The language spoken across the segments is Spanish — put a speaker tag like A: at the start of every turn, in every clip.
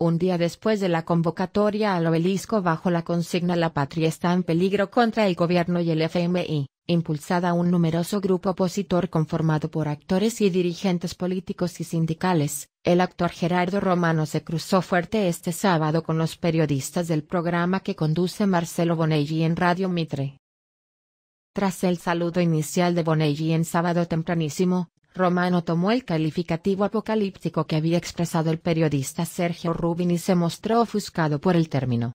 A: Un día después de la convocatoria al obelisco bajo la consigna La patria está en peligro contra el gobierno y el FMI, impulsada un numeroso grupo opositor conformado por actores y dirigentes políticos y sindicales, el actor Gerardo Romano se cruzó fuerte este sábado con los periodistas del programa que conduce Marcelo Bonelli en Radio Mitre. Tras el saludo inicial de Bonelli en sábado tempranísimo, Romano tomó el calificativo apocalíptico que había expresado el periodista Sergio Rubin y se mostró ofuscado por el término.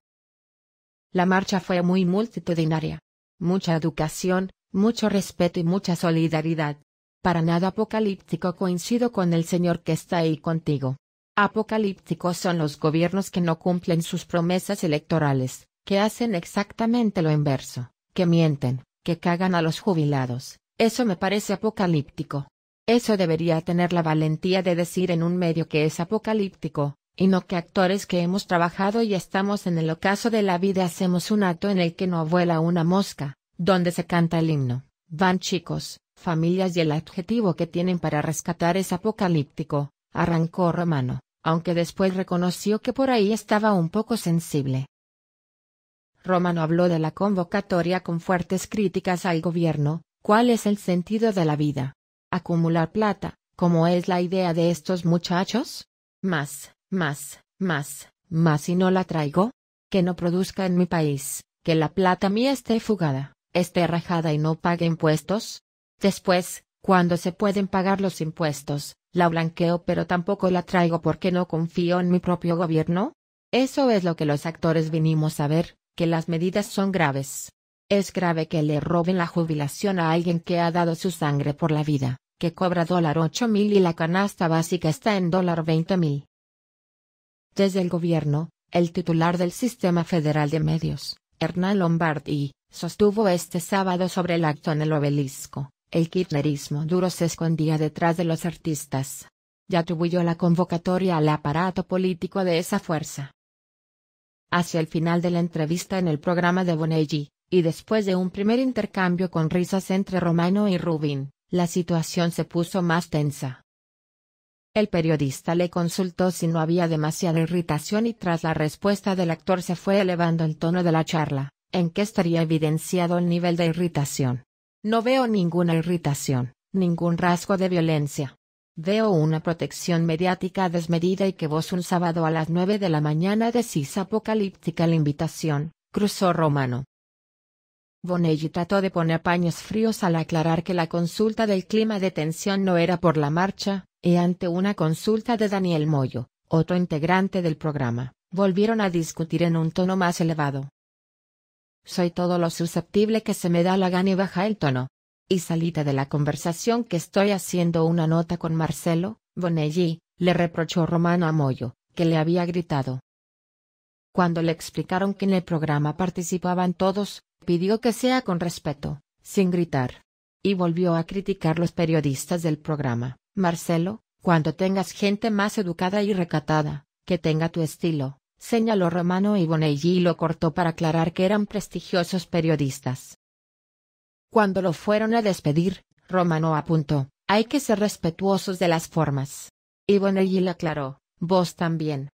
A: La marcha fue muy multitudinaria. Mucha educación, mucho respeto y mucha solidaridad. Para nada apocalíptico coincido con el Señor que está ahí contigo. Apocalípticos son los gobiernos que no cumplen sus promesas electorales, que hacen exactamente lo inverso, que mienten, que cagan a los jubilados. Eso me parece apocalíptico. Eso debería tener la valentía de decir en un medio que es apocalíptico, y no que actores que hemos trabajado y estamos en el ocaso de la vida hacemos un acto en el que no vuela una mosca, donde se canta el himno, van chicos, familias y el adjetivo que tienen para rescatar es apocalíptico, arrancó Romano, aunque después reconoció que por ahí estaba un poco sensible. Romano habló de la convocatoria con fuertes críticas al gobierno, ¿cuál es el sentido de la vida? acumular plata, como es la idea de estos muchachos? Más, más, más, más y no la traigo. Que no produzca en mi país, que la plata mía esté fugada, esté rajada y no pague impuestos. Después, cuando se pueden pagar los impuestos, la blanqueo pero tampoco la traigo porque no confío en mi propio gobierno. Eso es lo que los actores vinimos a ver, que las medidas son graves. Es grave que le roben la jubilación a alguien que ha dado su sangre por la vida que cobra $8.000 y la canasta básica está en dólar $20.000. Desde el gobierno, el titular del Sistema Federal de Medios, Hernán Lombardi, sostuvo este sábado sobre el acto en el obelisco, el kirchnerismo duro se escondía detrás de los artistas. Y atribuyó la convocatoria al aparato político de esa fuerza. Hacia el final de la entrevista en el programa de Bonelli, y después de un primer intercambio con risas entre Romano y Rubín la situación se puso más tensa. El periodista le consultó si no había demasiada irritación y tras la respuesta del actor se fue elevando el tono de la charla, en que estaría evidenciado el nivel de irritación. No veo ninguna irritación, ningún rasgo de violencia. Veo una protección mediática desmedida y que vos un sábado a las nueve de la mañana decís apocalíptica la invitación, cruzó Romano. Bonelli trató de poner paños fríos al aclarar que la consulta del clima de tensión no era por la marcha, y ante una consulta de Daniel Moyo, otro integrante del programa, volvieron a discutir en un tono más elevado. Soy todo lo susceptible que se me da la gana y baja el tono. Y salita de la conversación que estoy haciendo una nota con Marcelo, Bonelli, le reprochó Romano a Moyo, que le había gritado, cuando le explicaron que en el programa participaban todos, pidió que sea con respeto, sin gritar. Y volvió a criticar los periodistas del programa. Marcelo, cuando tengas gente más educada y recatada, que tenga tu estilo, señaló Romano y Bonelli y lo cortó para aclarar que eran prestigiosos periodistas. Cuando lo fueron a despedir, Romano apuntó, hay que ser respetuosos de las formas. Y Bonelli le aclaró, vos también.